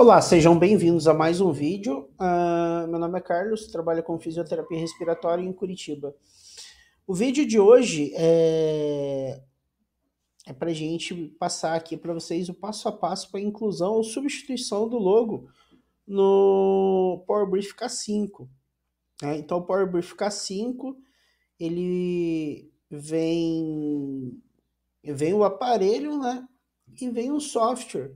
Olá, sejam bem-vindos a mais um vídeo. Uh, meu nome é Carlos, trabalho com fisioterapia respiratória em Curitiba. O vídeo de hoje é, é para gente passar aqui para vocês o passo a passo para inclusão ou substituição do logo no Power Brief K5. Né? Então, o Power Brief K5 ele vem vem o aparelho, né? E vem o software.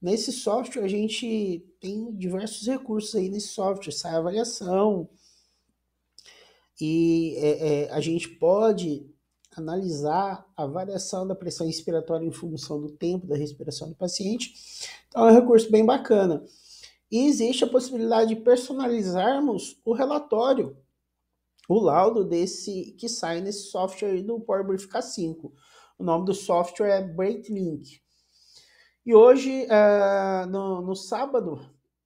Nesse software, a gente tem diversos recursos aí nesse software, sai avaliação, e é, é, a gente pode analisar a variação da pressão inspiratória em função do tempo da respiração do paciente. Então, é um recurso bem bacana. E existe a possibilidade de personalizarmos o relatório, o laudo desse que sai nesse software do Power Brief K5. O nome do software é BreakLink. E hoje, uh, no, no, sábado,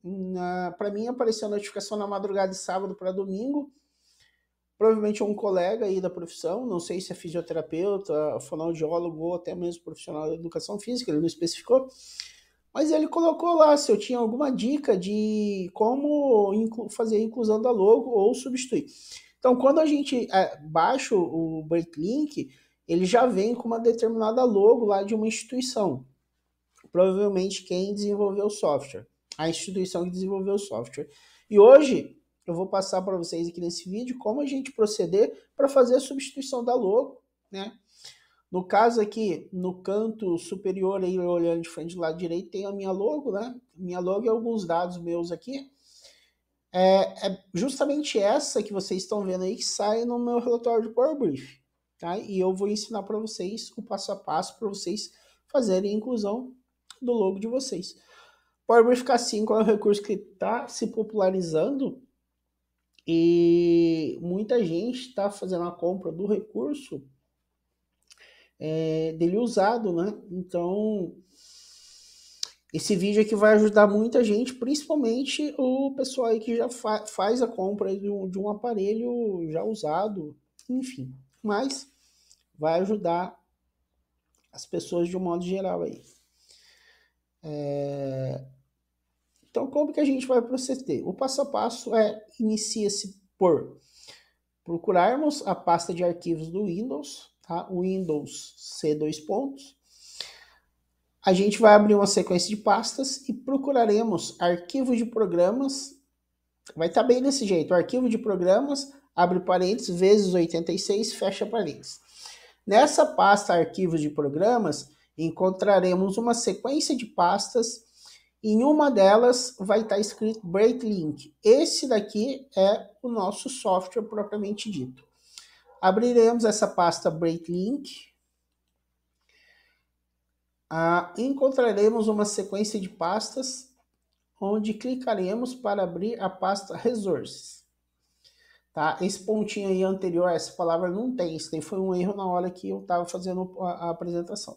uh, hum, para mim apareceu a notificação na madrugada de sábado para domingo. Provavelmente um colega aí da profissão, não sei se é fisioterapeuta, fonoaudiólogo ou até mesmo profissional da educação física, ele não especificou. Mas ele colocou lá se eu tinha alguma dica de como inclu fazer a inclusão da logo ou substituir. Então, quando a gente é, baixa o Breaklink, ele já vem com uma determinada logo lá de uma instituição provavelmente quem desenvolveu o software, a instituição que desenvolveu o software. E hoje eu vou passar para vocês aqui nesse vídeo como a gente proceder para fazer a substituição da logo, né? No caso aqui, no canto superior, aí, olhando de frente do lado direito, tem a minha logo, né? Minha logo e alguns dados meus aqui. É, é justamente essa que vocês estão vendo aí que sai no meu relatório de Power Brief, tá? E eu vou ensinar para vocês o passo a passo para vocês fazerem a inclusão do logo de vocês. Power Bridge 5 é um recurso que está se popularizando e muita gente está fazendo a compra do recurso é, dele usado, né? Então, esse vídeo aqui vai ajudar muita gente, principalmente o pessoal aí que já fa faz a compra de um, de um aparelho já usado, enfim. Mas vai ajudar as pessoas de um modo geral aí. É... Então, como que a gente vai proceder? O passo a passo é inicia-se por procurarmos a pasta de arquivos do Windows, tá? Windows C dois pontos. A gente vai abrir uma sequência de pastas e procuraremos arquivo de programas. Vai estar tá bem desse jeito, arquivo de programas, abre parênteses, vezes 86, fecha parênteses. Nessa pasta arquivos de programas, encontraremos uma sequência de pastas. Em uma delas vai estar tá escrito Breaklink. Esse daqui é o nosso software propriamente dito. Abriremos essa pasta Breaklink. Ah, encontraremos uma sequência de pastas onde clicaremos para abrir a pasta Resources. Tá? Esse pontinho aí anterior, essa palavra não tem, isso daí foi um erro na hora que eu estava fazendo a apresentação.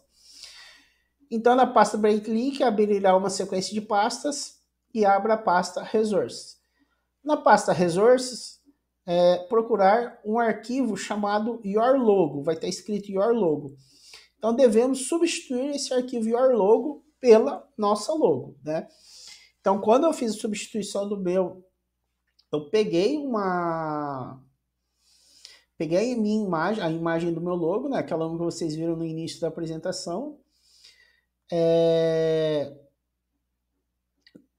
Então, na pasta BreakLink abrirá uma sequência de pastas e abra a pasta Resources. Na pasta Resources, é, procurar um arquivo chamado Your Logo. Vai estar escrito Your Logo. Então, devemos substituir esse arquivo Your Logo pela nossa logo, né? Então, quando eu fiz a substituição do meu, eu peguei uma... Peguei a minha imagem, a imagem do meu logo, né? Aquela que vocês viram no início da apresentação, é...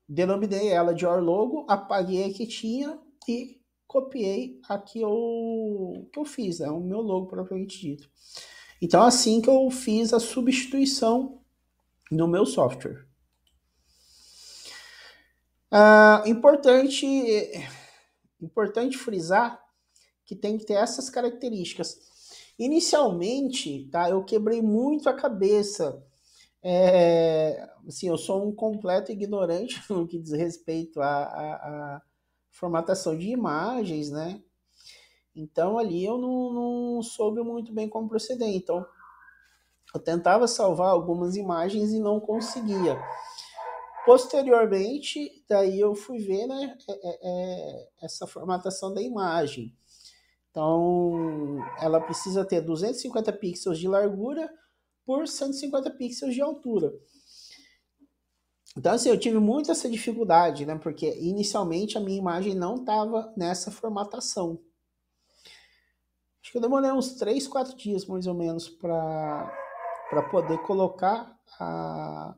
Denominei ela de Orlogo, apaguei a que tinha e copiei a que eu, que eu fiz, né? o meu logo propriamente dito. Então, assim que eu fiz a substituição no meu software. Ah, importante, importante frisar que tem que ter essas características. Inicialmente, tá, eu quebrei muito a cabeça é, assim, eu sou um completo ignorante no que diz respeito à, à, à formatação de imagens, né? Então ali eu não, não, soube muito bem como proceder. Então eu tentava salvar algumas imagens e não conseguia. Posteriormente, daí eu fui ver né, é, é, é essa formatação da imagem. Então ela precisa ter 250 pixels de largura, por 150 pixels de altura. Então, assim, eu tive muito essa dificuldade, né? Porque inicialmente a minha imagem não estava nessa formatação. Acho que eu demorei uns 3, 4 dias, mais ou menos, para poder colocar a,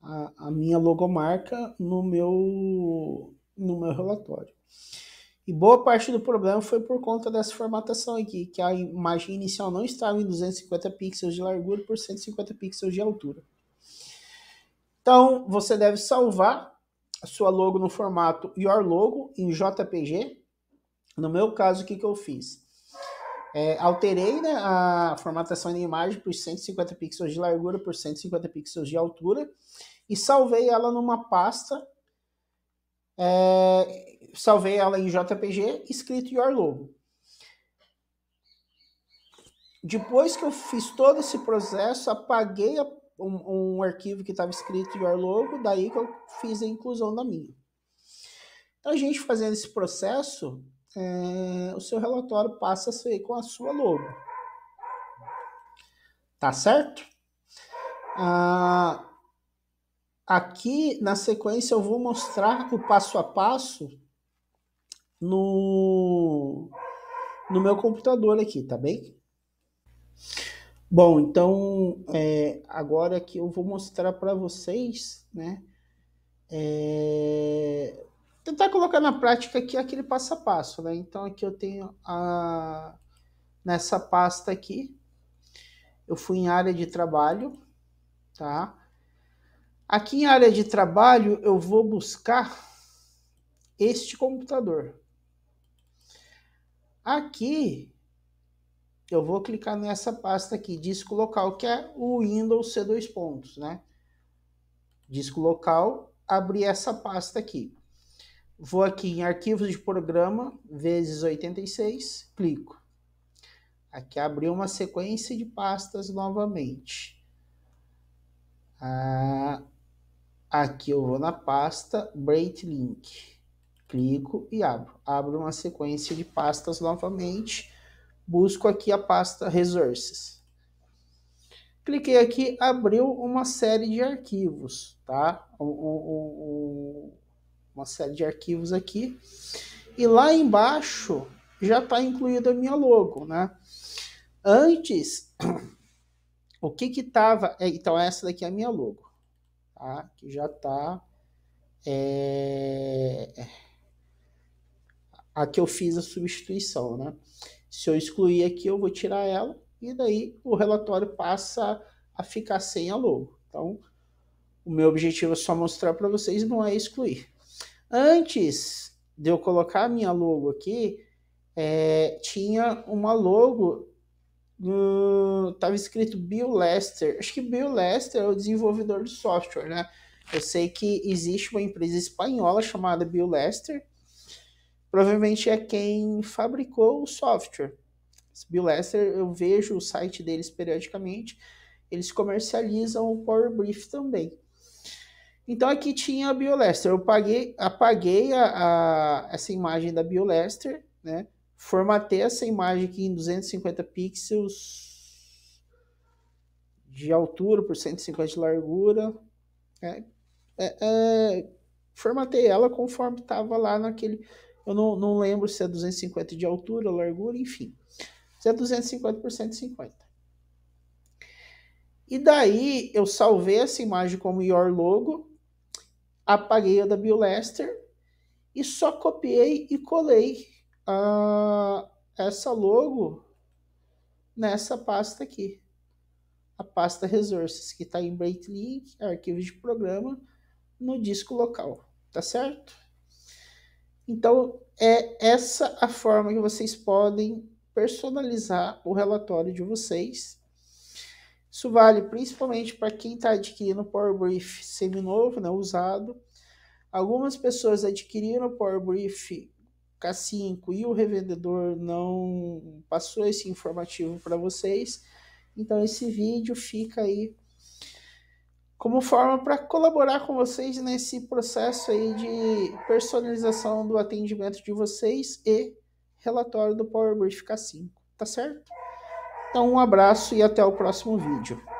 a, a minha logomarca no meu, no meu relatório. E boa parte do problema foi por conta dessa formatação aqui, que a imagem inicial não estava em 250 pixels de largura por 150 pixels de altura. Então, você deve salvar a sua logo no formato Your Logo em JPG. No meu caso, o que, que eu fiz? É, alterei né, a formatação da imagem por 150 pixels de largura por 150 pixels de altura e salvei ela numa pasta é, salvei ela em JPG, escrito Your Logo. Depois que eu fiz todo esse processo, apaguei a, um, um, arquivo que estava escrito Your Logo, daí que eu fiz a inclusão da minha. Então, a gente fazendo esse processo, é, o seu relatório passa a ser com a sua logo. Tá certo? Ah, Aqui na sequência eu vou mostrar o passo a passo no, no meu computador aqui, tá bem? Bom, então é, agora que eu vou mostrar para vocês, né? É, tentar colocar na prática aqui aquele passo a passo, né? Então aqui eu tenho a nessa pasta aqui, eu fui em área de trabalho, tá? Aqui em área de trabalho, eu vou buscar este computador. Aqui, eu vou clicar nessa pasta aqui, disco local, que é o Windows C2 pontos, né? Disco local, abrir essa pasta aqui. Vou aqui em arquivos de programa, vezes 86, clico. Aqui abriu uma sequência de pastas novamente. Ah, Aqui eu vou na pasta Break Link. Clico e abro. Abro uma sequência de pastas novamente. Busco aqui a pasta Resources. Cliquei aqui, abriu uma série de arquivos, tá? Um, um, um, uma série de arquivos aqui. E lá embaixo já está incluída a minha logo, né? Antes, o que que tava... É, então, essa daqui é a minha logo tá? que já está. É, a que eu fiz a substituição. Né? Se eu excluir aqui, eu vou tirar ela, e daí o relatório passa a ficar sem a logo. Então, o meu objetivo é só mostrar para vocês, não é excluir. Antes de eu colocar a minha logo aqui, é, tinha uma logo estava escrito Bill Lester. Acho que Bill Lester é o desenvolvedor do software, né? Eu sei que existe uma empresa espanhola chamada Bill Lester. Provavelmente é quem fabricou o software. Esse Bill Lester, eu vejo o site deles periodicamente. Eles comercializam o Power Brief também. Então aqui tinha a Biolester. Eu paguei, apaguei a, a, essa imagem da Biolester, né? formatei essa imagem aqui em 250 pixels de altura por 150 de largura. É, é, é, formatei ela conforme estava lá naquele. Eu não, não lembro se é 250 de altura, largura, enfim. Se é 250 por 150. E daí eu salvei essa imagem como your logo, apaguei a da BioLaster e só copiei e colei a essa logo nessa pasta aqui. A pasta Resources, que está em link arquivo de programa, no disco local, tá certo? Então, é essa a forma que vocês podem personalizar o relatório de vocês. Isso vale principalmente para quem está adquirindo Power Brief novo né, usado. Algumas pessoas adquiriram Power Brief ficar 5 e o revendedor não passou esse informativo para vocês, então esse vídeo fica aí como forma para colaborar com vocês nesse processo aí de personalização do atendimento de vocês e relatório do Power Brief K5, tá certo? Então um abraço e até o próximo vídeo.